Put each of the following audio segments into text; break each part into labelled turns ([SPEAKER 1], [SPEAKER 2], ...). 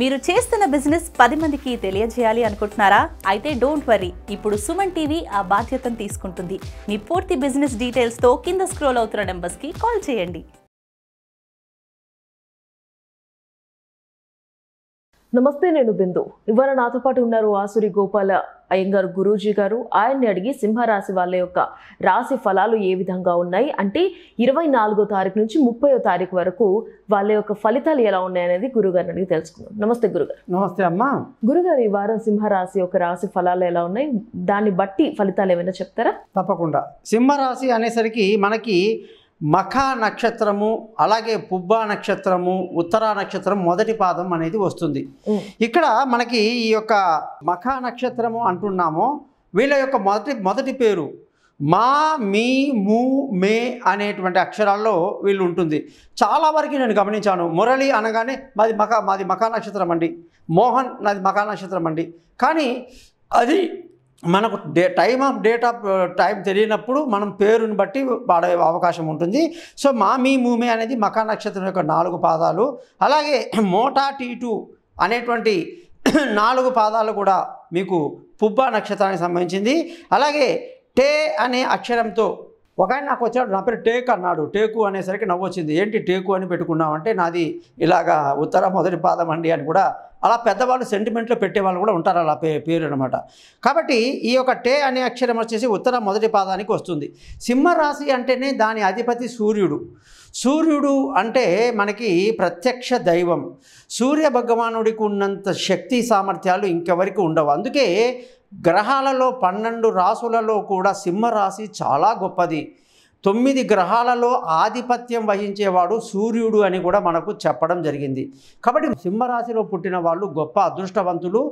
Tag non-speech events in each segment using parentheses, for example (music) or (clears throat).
[SPEAKER 1] మీరు చేస్తున్న బిజినెస్ పది మందికి తెలియజేయాలి అనుకుంటున్నారా అయితే డోంట్ వరీ ఇప్పుడు సుమన్ టీవీ ఆ బాధ్యతను తీసుకుంటుంది మీ పూర్తి బిజినెస్ డీటెయిల్స్తో కింద స్క్రోల్ అవుతున్న నెంబర్స్కి కాల్ చేయండి నమస్తే నేను బిందు ఇవాళ నాతో పాటు ఉన్నారు ఆసురి గోపాల అయ్యంగారు గురూజీ గారు ఆయన్ని అడిగి సింహరాశి వాళ్ళ యొక్క రాశి ఫలాలు ఏ విధంగా ఉన్నాయి అంటే ఇరవై నాలుగో తారీఖు నుంచి ముప్పయో తారీఖు వరకు వాళ్ళ యొక్క ఫలితాలు ఎలా ఉన్నాయనేది గురుగారిని అడిగి తెలుసుకుందాం నమస్తే గురుగారు నమస్తే అమ్మా గురుగారు ఈ వారం సింహరాశి యొక్క రాశి ఫలాలు ఎలా ఉన్నాయి దాన్ని బట్టి ఫలితాలు ఏమైనా చెప్తారా తప్పకుండా
[SPEAKER 2] సింహరాశి అనేసరికి మనకి మఖ నక్షత్రము అలాగే పుబ్బా నక్షత్రము ఉత్తరా నక్షత్రం మొదటి పాదం అనేది వస్తుంది ఇక్కడ మనకి ఈ యొక్క మఖ నక్షత్రము అంటున్నాము వీళ్ళ యొక్క మొదటి మొదటి పేరు మా మీ మూ మే అనేటువంటి అక్షరాల్లో వీళ్ళు ఉంటుంది చాలా వరకు నేను గమనించాను మురళి అనగానే మాది మఖ మాది మఖా నక్షత్రం అండి మోహన్ నాది మఖా నక్షత్రం అండి కానీ అది మనకు day time of date of time తెలియనప్పుడు మనం పేరుని బట్టి వాడే అవకాశం ఉంటుంది సో మా మీ మూమే అనేది మకా నక్షత్రం యొక్క నాలుగు పాదాలు అలాగే (clears throat) మోటా టీ టూ అనేటువంటి (clears throat) నాలుగు పాదాలు కూడా మీకు పుబ్బా నక్షత్రానికి సంబంధించింది అలాగే టే అనే అక్షరంతో ఒక ఆయన నాకు వచ్చాడు నా పేరు టేక్ అన్నాడు టేకు అనేసరికి నవ్వు వచ్చింది ఏంటి టేకు అని పెట్టుకున్నామంటే నాది ఇలాగా ఉత్తర మొదటి పాదం అండి అని కూడా అలా పెద్దవాళ్ళు సెంటిమెంట్లో పెట్టేవాళ్ళు కూడా ఉంటారు అలా పే పేరు అనమాట కాబట్టి ఈ యొక్క టే అనే అక్షరం వచ్చేసి ఉత్తర మొదటి పాదానికి వస్తుంది సింహరాశి అంటేనే దాని అధిపతి సూర్యుడు సూర్యుడు అంటే మనకి ప్రత్యక్ష దైవం సూర్య భగవానుడికి ఉన్నంత శక్తి సామర్థ్యాలు ఇంకెవరికి ఉండవు అందుకే గ్రహాలలో పన్నెండు రాసులలో కూడా సింహరాశి చాలా గొప్పది తొమ్మిది గ్రహాలలో ఆధిపత్యం వహించేవాడు సూర్యుడు అని కూడా మనకు చెప్పడం జరిగింది కాబట్టి సింహరాశిలో పుట్టిన వాళ్ళు గొప్ప అదృష్టవంతులు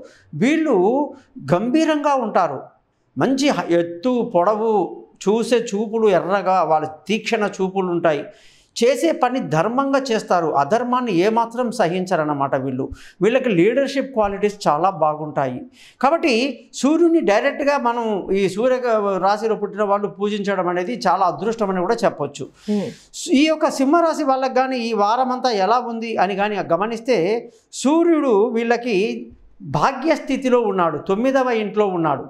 [SPEAKER 2] వీళ్ళు గంభీరంగా ఉంటారు మంచి ఎత్తు పొడవు చూసే చూపులు ఎర్రగా వాళ్ళ తీక్షణ చూపులు ఉంటాయి చేసే పని ధర్మంగా చేస్తారు అధర్మాన్ని ఏమాత్రం సహించరన్నమాట వీళ్ళు వీళ్ళకి లీడర్షిప్ క్వాలిటీస్ చాలా బాగుంటాయి కాబట్టి సూర్యుని డైరెక్ట్గా మనం ఈ సూర్య రాశిలో పుట్టిన వాళ్ళు పూజించడం అనేది చాలా అదృష్టం అని కూడా చెప్పొచ్చు ఈ యొక్క సింహరాశి వాళ్ళకి కానీ ఈ వారం అంతా ఎలా ఉంది అని కానీ గమనిస్తే సూర్యుడు వీళ్ళకి భాగ్యస్థితిలో ఉన్నాడు తొమ్మిదవ ఇంట్లో ఉన్నాడు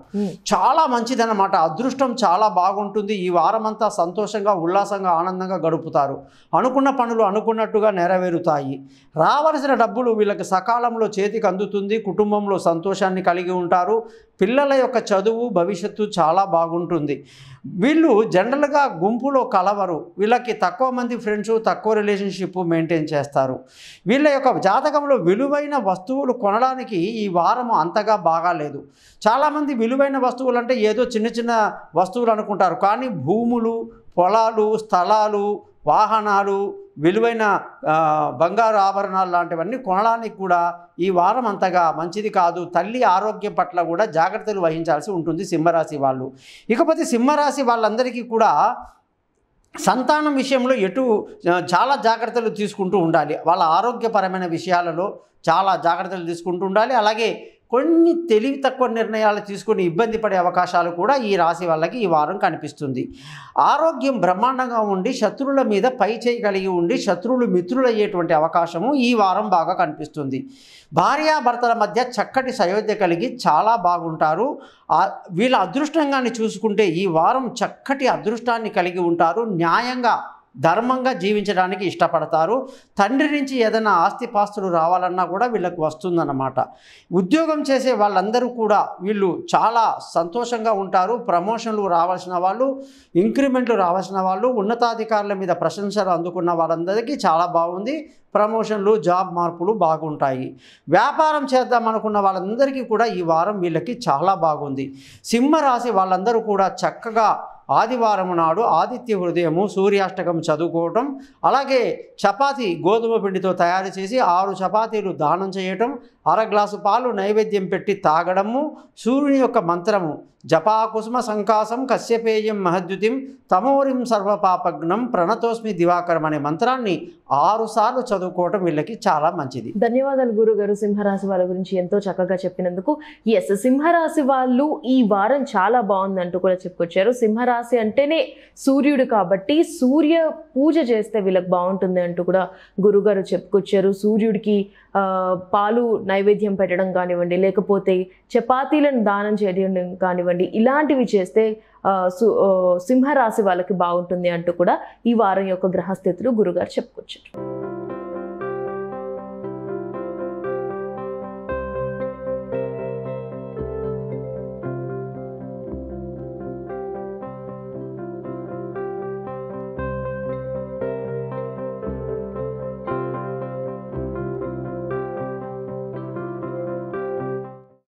[SPEAKER 2] చాలా అనమాట అదృష్టం చాలా బాగుంటుంది ఈ వారమంతా సంతోషంగా ఉల్లాసంగా ఆనందంగా గడుపుతారు అనుకున్న పనులు అనుకున్నట్టుగా నెరవేరుతాయి రావలసిన డబ్బులు వీళ్ళకి సకాలంలో చేతికి అందుతుంది కుటుంబంలో సంతోషాన్ని కలిగి ఉంటారు పిల్లల యొక్క చదువు భవిష్యత్తు చాలా బాగుంటుంది వీళ్ళు జనరల్గా గుంపులో కలవరు వీళ్ళకి తక్కువ మంది ఫ్రెండ్స్ తక్కువ రిలేషన్షిప్ మెయింటైన్ చేస్తారు వీళ్ళ యొక్క జాతకంలో విలువైన వస్తువులు కొనడానికి ఈ వారం అంతగా బాగాలేదు చాలామంది విలువైన వస్తువులు అంటే ఏదో చిన్న చిన్న వస్తువులు అనుకుంటారు కానీ భూములు పొలాలు స్థలాలు వాహనాలు విలువైన బంగారు ఆభరణాలు లాంటివన్నీ కొనడానికి కూడా ఈ వారం అంతగా మంచిది కాదు తల్లి ఆరోగ్యం పట్ల కూడా జాగ్రత్తలు వహించాల్సి ఉంటుంది సింహరాశి వాళ్ళు ఇకపోతే సింహరాశి వాళ్ళందరికీ కూడా సంతానం విషయంలో ఎటు చాలా జాగ్రత్తలు తీసుకుంటూ ఉండాలి వాళ్ళ ఆరోగ్యపరమైన విషయాలలో చాలా జాగ్రత్తలు తీసుకుంటూ ఉండాలి అలాగే కొన్ని తెలివి తక్కువ నిర్ణయాలు తీసుకుని ఇబ్బంది పడే అవకాశాలు కూడా ఈ రాశి వాళ్ళకి ఈ వారం కనిపిస్తుంది ఆరోగ్యం బ్రహ్మాండంగా ఉండి శత్రువుల మీద పై చేయగలిగి ఉండి శత్రువులు మిత్రులయ్యేటువంటి అవకాశము ఈ వారం బాగా కనిపిస్తుంది భార్యాభర్తల మధ్య చక్కటి సయోధ్య కలిగి చాలా బాగుంటారు వీళ్ళ అదృష్టంగాన్ని చూసుకుంటే ఈ వారం చక్కటి అదృష్టాన్ని కలిగి ఉంటారు న్యాయంగా ధర్మంగా జీవించడానికి ఇష్టపడతారు తండ్రి నుంచి ఏదైనా ఆస్తిపాస్తులు రావాలన్నా కూడా వీళ్ళకు వస్తుందన్నమాట ఉద్యోగం చేసే వాళ్ళందరూ కూడా వీళ్ళు చాలా సంతోషంగా ఉంటారు ప్రమోషన్లు రావాల్సిన వాళ్ళు ఇంక్రిమెంట్లు రావాల్సిన వాళ్ళు ఉన్నతాధికారుల మీద ప్రశంసలు అందుకున్న వాళ్ళందరికీ చాలా బాగుంది ప్రమోషన్లు జాబ్ మార్పులు బాగుంటాయి వ్యాపారం చేద్దాం అనుకున్న వాళ్ళందరికీ కూడా ఈ వారం వీళ్ళకి చాలా బాగుంది సింహరాశి వాళ్ళందరూ కూడా చక్కగా ఆదివారం నాడు ఆదిత్య హృదయము సూర్యాష్టకం చదువుకోవటం అలాగే చపాతి గోధుమ పిండితో తయారు చేసి ఆరు చపాతీలు దానం చేయటం అర గ్లాసు పాలు నైవేద్యం పెట్టి తాగడము సూర్యుని యొక్క మంత్రము జపాకుసుమ సంకాసం కశ్యపేయం మహద్యుతిం తమోరిం సర్వపాపజ్ఞం ప్రణతోస్మి దివాకరం అనే మంత్రాన్ని ఆరుసార్లు చదువుకోవటం వీళ్ళకి చాలా మంచిది ధన్యవాదాలు గురుగారు సింహరాశి వాళ్ళ గురించి ఎంతో
[SPEAKER 1] చక్కగా చెప్పినందుకు ఎస్ సింహరాశి వాళ్ళు ఈ వారం చాలా బాగుందంటూ కూడా చెప్పుకొచ్చారు సింహరాశి రాశి అంటేనే సూర్యుడు కాబట్టి సూర్య పూజ చేస్తే వీళ్ళకి బాగుంటుంది అంటూ కూడా గురుగారు చెప్పుకొచ్చారు సూర్యుడికి పాలు నైవేద్యం పెట్టడం కానివ్వండి లేకపోతే చపాతీలను దానం చేయడం కానివ్వండి ఇలాంటివి చేస్తే సింహరాశి వాళ్ళకి బాగుంటుంది అంటూ కూడా ఈ వారం యొక్క గ్రహస్థితులు గురుగారు చెప్పుకొచ్చారు